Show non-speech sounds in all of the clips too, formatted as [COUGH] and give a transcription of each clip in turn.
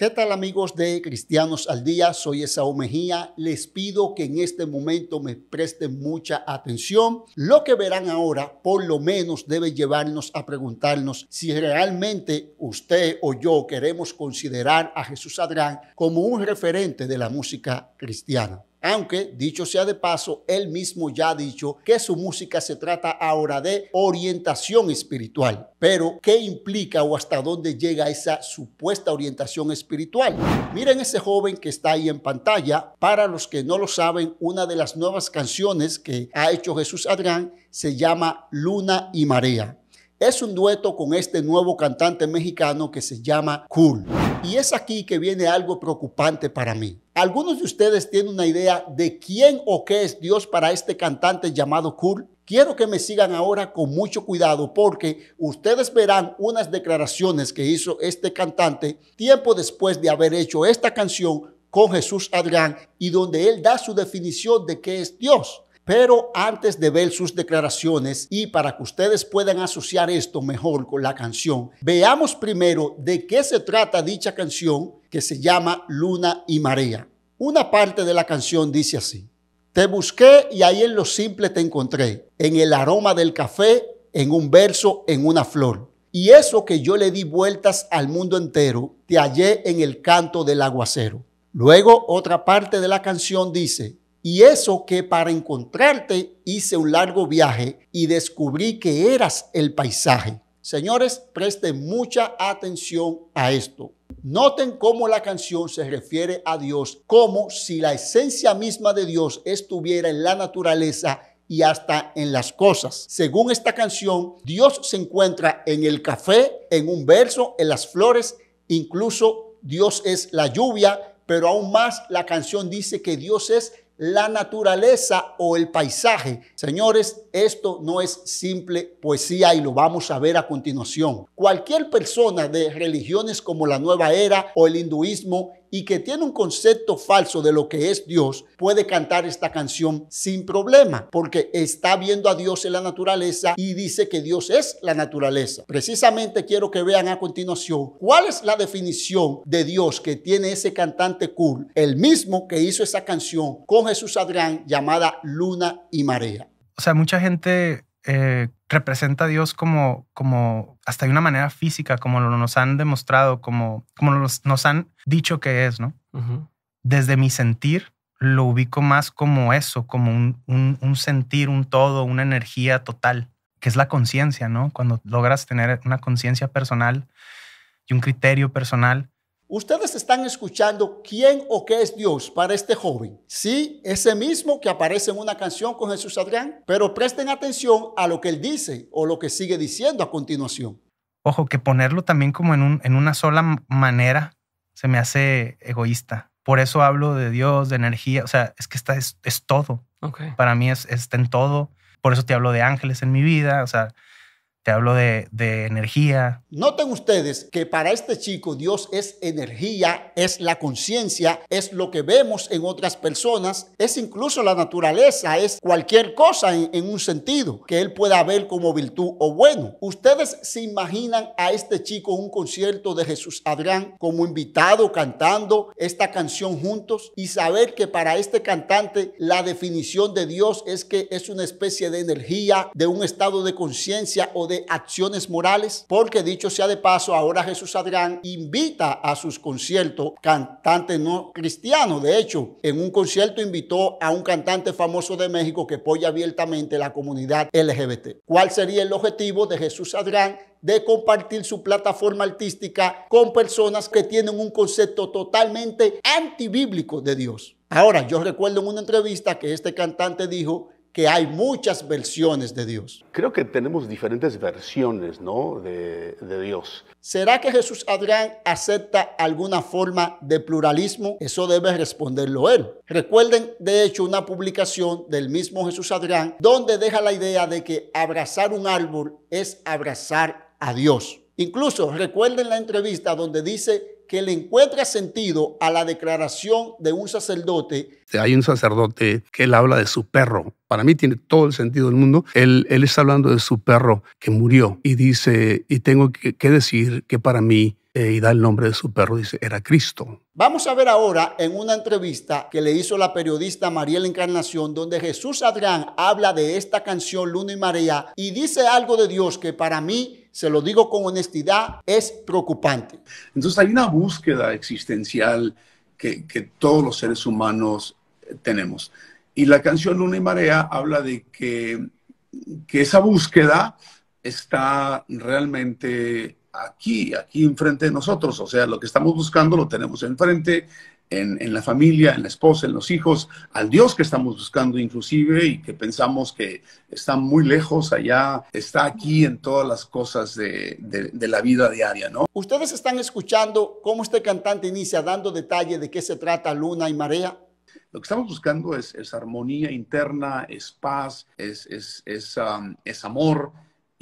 ¿Qué tal amigos de Cristianos al Día? Soy Esaú Mejía. Les pido que en este momento me presten mucha atención. Lo que verán ahora por lo menos debe llevarnos a preguntarnos si realmente usted o yo queremos considerar a Jesús Adrán como un referente de la música cristiana. Aunque, dicho sea de paso, él mismo ya ha dicho que su música se trata ahora de orientación espiritual. Pero, ¿qué implica o hasta dónde llega esa supuesta orientación espiritual? Miren ese joven que está ahí en pantalla. Para los que no lo saben, una de las nuevas canciones que ha hecho Jesús Adrián se llama Luna y Marea. Es un dueto con este nuevo cantante mexicano que se llama Cool. Y es aquí que viene algo preocupante para mí. ¿Algunos de ustedes tienen una idea de quién o qué es Dios para este cantante llamado cool Quiero que me sigan ahora con mucho cuidado porque ustedes verán unas declaraciones que hizo este cantante tiempo después de haber hecho esta canción con Jesús Adrián y donde él da su definición de qué es Dios. Pero antes de ver sus declaraciones y para que ustedes puedan asociar esto mejor con la canción, veamos primero de qué se trata dicha canción que se llama Luna y Marea. Una parte de la canción dice así, Te busqué y ahí en lo simple te encontré, en el aroma del café, en un verso, en una flor. Y eso que yo le di vueltas al mundo entero, te hallé en el canto del aguacero. Luego otra parte de la canción dice, y eso que para encontrarte hice un largo viaje y descubrí que eras el paisaje. Señores, presten mucha atención a esto. Noten cómo la canción se refiere a Dios, como si la esencia misma de Dios estuviera en la naturaleza y hasta en las cosas. Según esta canción, Dios se encuentra en el café, en un verso, en las flores, incluso Dios es la lluvia, pero aún más la canción dice que Dios es la naturaleza o el paisaje. Señores, esto no es simple poesía y lo vamos a ver a continuación. Cualquier persona de religiones como la Nueva Era o el hinduismo y que tiene un concepto falso de lo que es Dios, puede cantar esta canción sin problema, porque está viendo a Dios en la naturaleza y dice que Dios es la naturaleza. Precisamente quiero que vean a continuación cuál es la definición de Dios que tiene ese cantante cool, el mismo que hizo esa canción con Jesús Adrián llamada Luna y Marea. O sea, mucha gente eh, representa a Dios como, como hasta de una manera física, como lo nos han demostrado, como, como nos han dicho que es, ¿no? Desde mi sentir lo ubico más como eso, como un, un, un sentir, un todo, una energía total, que es la conciencia, ¿no? Cuando logras tener una conciencia personal y un criterio personal, Ustedes están escuchando quién o qué es Dios para este joven. Sí, ese mismo que aparece en una canción con Jesús Adrián, pero presten atención a lo que él dice o lo que sigue diciendo a continuación. Ojo, que ponerlo también como en, un, en una sola manera se me hace egoísta. Por eso hablo de Dios, de energía. O sea, es que está, es, todo. Okay. Para mí es, está en todo. Por eso te hablo de ángeles en mi vida. O sea, te hablo de, energía. Noten ustedes que para este chico Dios es energía, es la conciencia, es lo que vemos en otras personas, es incluso la naturaleza, es cualquier cosa en, un sentido que él pueda ver como virtud o bueno. Ustedes se imaginan a este chico un concierto de Jesús Adrián como invitado cantando esta canción juntos y saber que para este cantante la definición de Dios es que es una especie de energía, de un estado de conciencia o de de acciones morales, porque dicho sea de paso, ahora Jesús Adrián invita a sus conciertos cantantes no cristianos. De hecho, en un concierto invitó a un cantante famoso de México que apoya abiertamente la comunidad LGBT. ¿Cuál sería el objetivo de Jesús Adrián de compartir su plataforma artística con personas que tienen un concepto totalmente antibíblico de Dios. Ahora, yo recuerdo en una entrevista que este cantante dijo que hay muchas versiones de Dios. Creo que tenemos diferentes versiones, ¿no? De, de, Dios. ¿Será que Jesús Adrián acepta alguna forma de pluralismo? Eso debe responderlo él. Recuerden, de hecho, una publicación del mismo Jesús Adrián donde deja la idea de que abrazar un árbol es abrazar a Dios. Incluso recuerden la entrevista donde dice que le encuentra sentido a la declaración de un sacerdote. Hay un sacerdote que él habla de su perro. Para mí tiene todo el sentido del mundo. Él, está hablando de su perro que murió y dice, y tengo que, decir que para mí, eh, y da el nombre de su perro, dice, era Cristo. Vamos a ver ahora en una entrevista que le hizo la periodista la Encarnación, donde Jesús Adrián habla de esta canción Luna y María, y dice algo de Dios que para mí se lo digo con honestidad, es preocupante. Entonces hay una búsqueda existencial que, todos los seres humanos eh, tenemos. Y la canción Luna y Marea habla de que, que esa búsqueda está realmente aquí, aquí enfrente de nosotros. O sea, lo que estamos buscando lo tenemos enfrente, en, en, la familia, en la esposa, en los hijos, al Dios que estamos buscando inclusive y que pensamos que está muy lejos allá, está aquí en todas las cosas de, de, la vida diaria, ¿no? Ustedes están escuchando cómo este cantante inicia dando detalle de qué se trata Luna y Marea. Lo que estamos buscando es, armonía interna, es paz, es, es, um, amor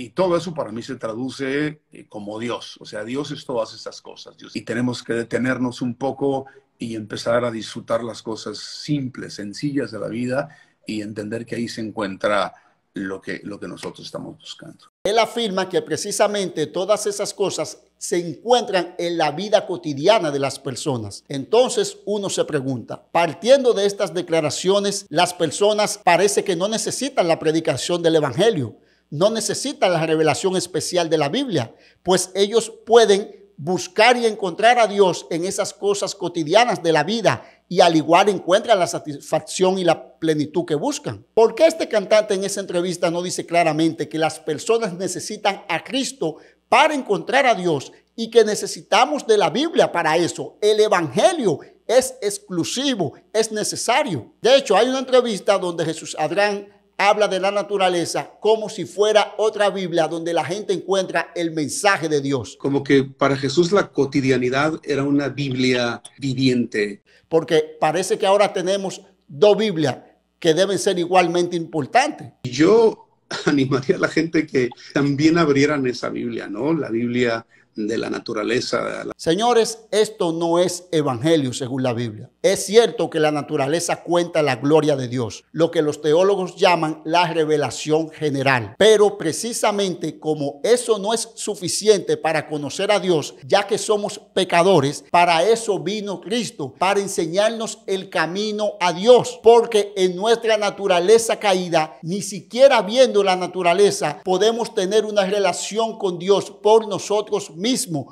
y todo eso para mí se traduce eh, como Dios, o sea, Dios es todas esas cosas. Y tenemos que detenernos un poco y empezar a disfrutar las cosas simples, sencillas de la vida y entender que ahí se encuentra lo que, lo que nosotros estamos buscando. Él afirma que precisamente todas esas cosas se encuentran en la vida cotidiana de las personas. Entonces uno se pregunta, partiendo de estas declaraciones, las personas parece que no necesitan la predicación del Evangelio no necesitan la revelación especial de la Biblia, pues ellos pueden buscar y encontrar a Dios en esas cosas cotidianas de la vida y al igual encuentran la satisfacción y la plenitud que buscan. ¿Por qué este cantante en esa entrevista no dice claramente que las personas necesitan a Cristo para encontrar a Dios y que necesitamos de la Biblia para eso? El Evangelio es exclusivo, es necesario. De hecho, hay una entrevista donde Jesús Adrián habla de la naturaleza como si fuera otra Biblia donde la gente encuentra el mensaje de Dios. Como que para Jesús la cotidianidad era una Biblia viviente. Porque parece que ahora tenemos dos Biblias que deben ser igualmente importantes. Yo [LAUGHS] animaría a la gente que también abrieran esa Biblia, ¿no? La Biblia de la naturaleza. Señores, esto no es evangelio según la Biblia. Es cierto que la naturaleza cuenta la gloria de Dios, lo que los teólogos llaman la revelación general. Pero precisamente como eso no es suficiente para conocer a Dios, ya que somos pecadores, para eso vino Cristo, para enseñarnos el camino a Dios, porque en nuestra naturaleza caída, ni siquiera viendo la naturaleza, podemos tener una relación con Dios por nosotros mismos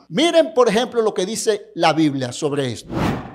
Miren, por ejemplo, lo que dice la Biblia sobre esto.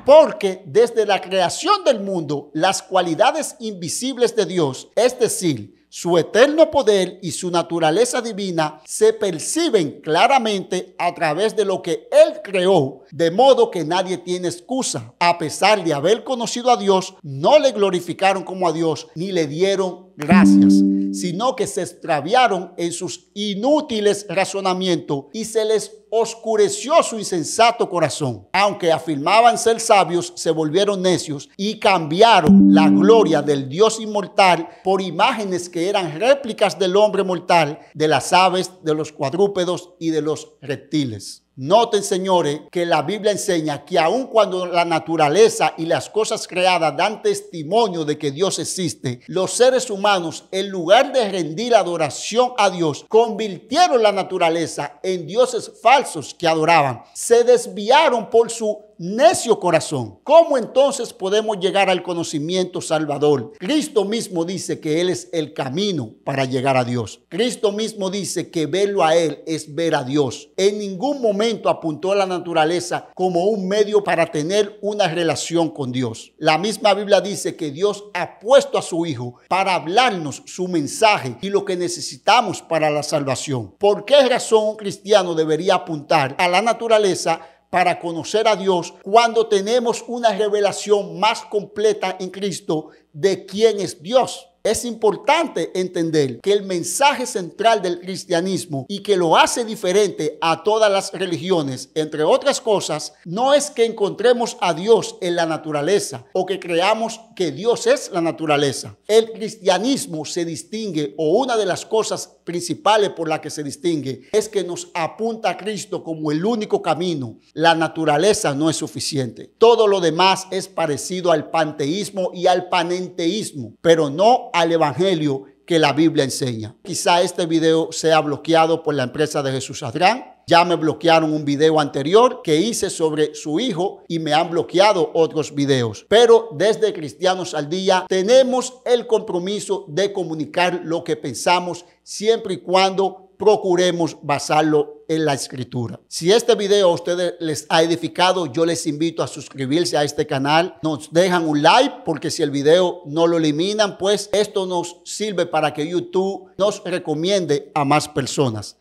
Porque desde la creación del mundo, las cualidades invisibles de Dios, es decir, su eterno poder y su naturaleza divina se perciben claramente a través de lo que Él creó, de modo que nadie tiene excusa. A pesar de haber conocido a Dios, no le glorificaron como a Dios ni le dieron gracias, sino que se extraviaron en sus inútiles razonamientos y se les oscureció su insensato corazón. Aunque afirmaban ser sabios, se volvieron necios y cambiaron la gloria del Dios inmortal por imágenes que eran réplicas del hombre mortal, de las aves, de los cuadrúpedos y de los reptiles. Noten, señores, que la Biblia enseña que aun cuando la naturaleza y las cosas creadas dan testimonio de que Dios existe, los seres humanos, en lugar de rendir adoración a Dios, convirtieron la naturaleza en dioses falsos que adoraban. Se desviaron por su necio corazón. ¿Cómo entonces podemos llegar al conocimiento salvador? Cristo mismo dice que Él es el camino para llegar a Dios. Cristo mismo dice que verlo a Él es ver a Dios. En ningún momento apuntó a la naturaleza como un medio para tener una relación con Dios. La misma Biblia dice que Dios ha puesto a su Hijo para hablarnos su mensaje y lo que necesitamos para la salvación. ¿Por qué razón un cristiano debería apuntar a la naturaleza para conocer a Dios cuando tenemos una revelación más completa en Cristo de quién es Dios. Es importante entender que el mensaje central del cristianismo y que lo hace diferente a todas las religiones, entre otras cosas, no es que encontremos a Dios en la naturaleza o que creamos que Dios es la naturaleza. El cristianismo se distingue o una de las cosas principales por la que se distingue es que nos apunta a Cristo como el único camino. La naturaleza no es suficiente. Todo lo demás es parecido al panteísmo y al panenteísmo, pero no al Evangelio que la Biblia enseña. Quizá este video sea bloqueado por la empresa de Jesús Adrián. Ya me bloquearon un video anterior que hice sobre su hijo y me han bloqueado otros videos. Pero desde Cristianos al Día tenemos el compromiso de comunicar lo que pensamos siempre y cuando procuremos basarlo en la escritura. Si este video a ustedes les ha edificado, yo les invito a suscribirse a este canal. Nos dejan un like porque si el video no lo eliminan, pues esto nos sirve para que YouTube nos recomiende a más personas.